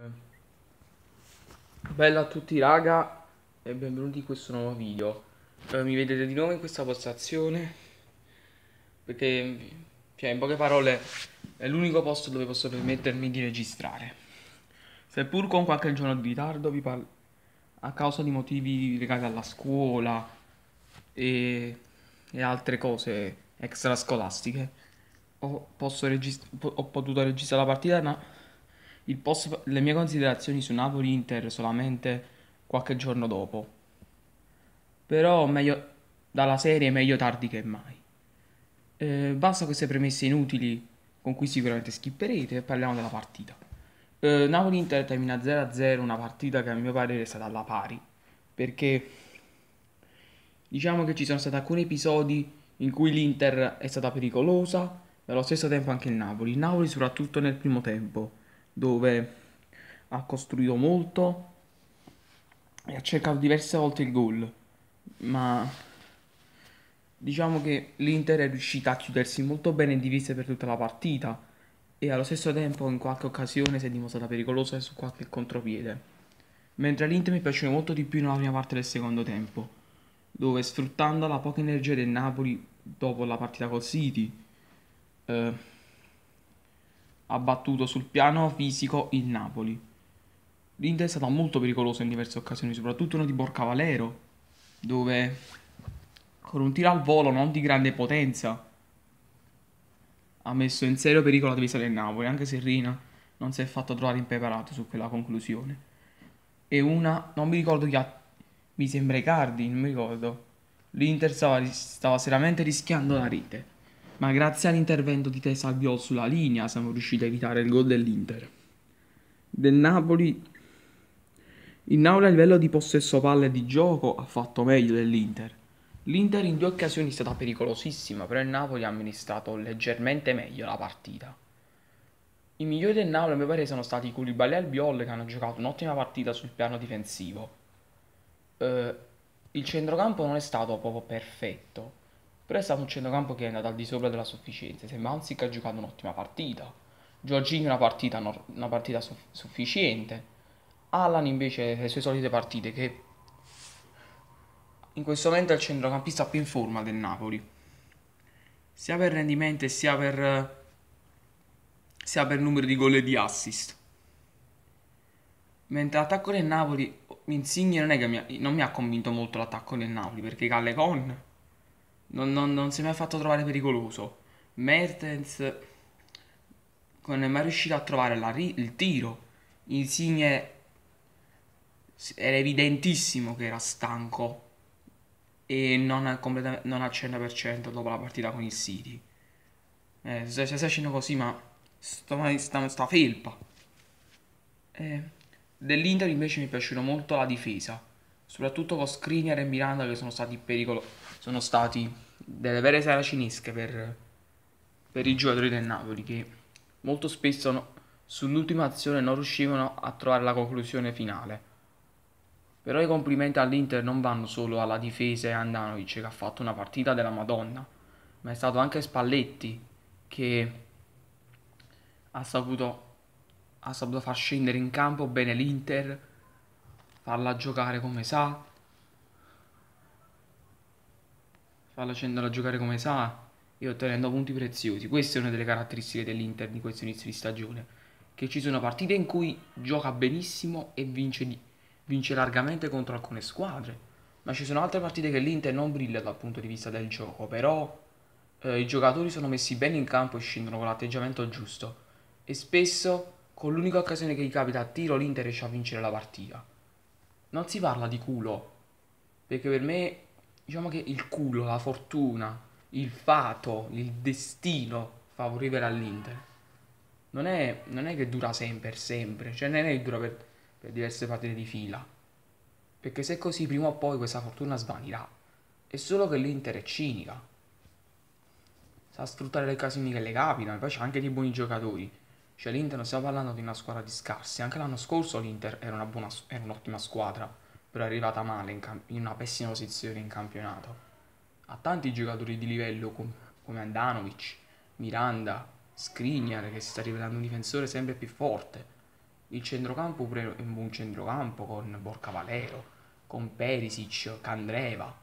Eh. Bella a tutti raga e benvenuti in questo nuovo video eh, Mi vedete di nuovo in questa postazione Perché, cioè, in poche parole, è l'unico posto dove posso permettermi di registrare Seppur con qualche giorno di ritardo vi parlo A causa di motivi legati alla scuola e, e altre cose extrascolastiche ho, ho potuto registrare la partita ma post, le mie considerazioni su Napoli-Inter solamente qualche giorno dopo. Però meglio, dalla serie meglio tardi che mai. Eh, basta queste premesse inutili con cui sicuramente skipperete e parliamo della partita. Eh, Napoli-Inter termina 0-0, una partita che a mio parere è stata alla pari, perché diciamo che ci sono stati alcuni episodi in cui l'Inter è stata pericolosa, e allo stesso tempo anche il Napoli. Il Napoli soprattutto nel primo tempo dove ha costruito molto e ha cercato diverse volte il gol, ma diciamo che l'Inter è riuscita a chiudersi molto bene in divise per tutta la partita e allo stesso tempo in qualche occasione si è dimostrata pericolosa su qualche contropiede. Mentre l'Inter mi piaceva molto di più nella prima parte del secondo tempo, dove sfruttando la poca energia del Napoli dopo la partita col City, eh, ha battuto sul piano fisico il Napoli. L'Inter è stata molto pericolosa in diverse occasioni, soprattutto una di Borca Valero, dove con un tiro al volo non di grande potenza ha messo in serio pericolo la divisa del Napoli, anche se Rina non si è fatto trovare impreparato su quella conclusione. E una, non mi ricordo chi ha, mi sembra i Cardi, non mi ricordo, l'Inter stava, stava seriamente rischiando la rete ma grazie all'intervento di Tesalviol sulla linea siamo riusciti a evitare il gol dell'Inter. Del Napoli il Napoli a livello di possesso palle e di gioco ha fatto meglio dell'Inter. L'Inter in due occasioni è stata pericolosissima, però il Napoli ha amministrato leggermente meglio la partita. I migliori del Napoli a mio parere sono stati Koulibaly e Albiol che hanno giocato un'ottima partita sul piano difensivo. Uh, il centrocampo non è stato proprio perfetto, però è stato un centrocampo che è andato al di sopra della sufficienza. Sembra Hansic ha giocato un'ottima partita. Giorgini una partita, una partita soff- sufficiente. Alan invece le sue solite partite che in questo momento è il centrocampista più in forma del Napoli. Sia per rendimento sia per sia per numero di gol e di assist. Mentre l'attacco del Napoli, Insigne non, mi ha, non mi ha convinto molto l'attacco del Napoli perché Callecon non, non, non si è mai fatto trovare pericoloso. Mertens non è mai riuscito a trovare la, il tiro. Insigne era evidentissimo che era stanco e non, non al 100% dopo la partita con il City. Eh, se stai facendo così, ma sto, sta, sta felpa. Eh, dell'Inter invece mi è piaciuta molto la difesa soprattutto con Skriniar e Miranda che sono stati in pericolo, sono stati delle vere saracinesche per, per i giocatori del Napoli che molto spesso no, sull'ultima azione non riuscivano a trovare la conclusione finale. Però i complimenti all'Inter non vanno solo alla difesa e a Andanovic che ha fatto una partita della Madonna, ma è stato anche Spalletti che ha saputo, ha saputo far scendere in campo bene l'Inter farla giocare come sa, farla scendere a giocare come sa e ottenendo punti preziosi. Questa è una delle caratteristiche dell'Inter di questo inizio di stagione, che ci sono partite in cui gioca benissimo e vince, vince largamente contro alcune squadre, ma ci sono altre partite che l'Inter non brilla dal punto di vista del gioco, però eh, i giocatori sono messi bene in campo e scendono con l'atteggiamento giusto e spesso con l'unica occasione che gli capita a tiro l'Inter riesce a vincere la partita non si parla di culo, perché per me diciamo che il culo, la fortuna, il fato, il destino favoriverà all'Inter. Non è, non è che dura sempre, sempre, cioè non è che dura per, per diverse partite di fila. Perché se è così, prima o poi questa fortuna svanirà. È solo che l'Inter è cinica. Sa sfruttare le occasioni che le capitano, e poi c'è anche dei buoni giocatori. Cioè l'Inter non stiamo parlando di una squadra di scarsi, anche l'anno scorso l'Inter era, buona, era un'ottima squadra, però è arrivata male, in, camp- in, una pessima posizione in campionato. Ha tanti giocatori di livello com- come Andanovic, Miranda, Skriniar che si sta rivelando un difensore sempre più forte. Il centrocampo pure è un buon centrocampo con Borca Valero, con Perisic, Candreva.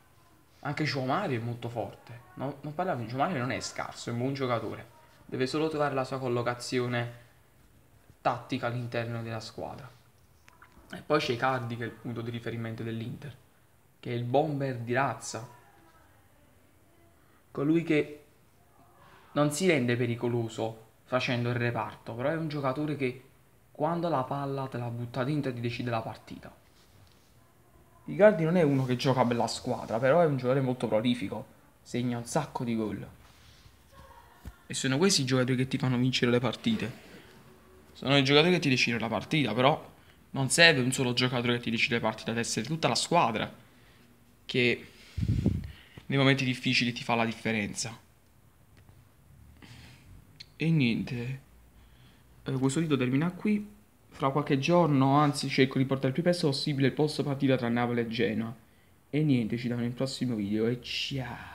Anche Giomario è molto forte. No, non parliamo di Giomario, non è scarso, è un buon giocatore. Deve solo trovare la sua collocazione tattica all'interno della squadra. E poi c'è Cardi che è il punto di riferimento dell'Inter, che è il bomber di razza, colui che non si rende pericoloso facendo il reparto, però è un giocatore che quando la palla te la butta dentro e ti decide la partita. Icardi non è uno che gioca per la squadra, però è un giocatore molto prolifico, segna un sacco di gol. E sono questi i giocatori che ti fanno vincere le partite sono i giocatori che ti decidono la partita, però non serve un solo giocatore che ti decide la partita, deve essere tutta la squadra che nei momenti difficili ti fa la differenza. E niente, eh, questo video termina qui. Fra qualche giorno, anzi, cerco di portare il più presto possibile il posto partita tra Napoli e Genoa. E niente, ci vediamo nel prossimo video e ciao!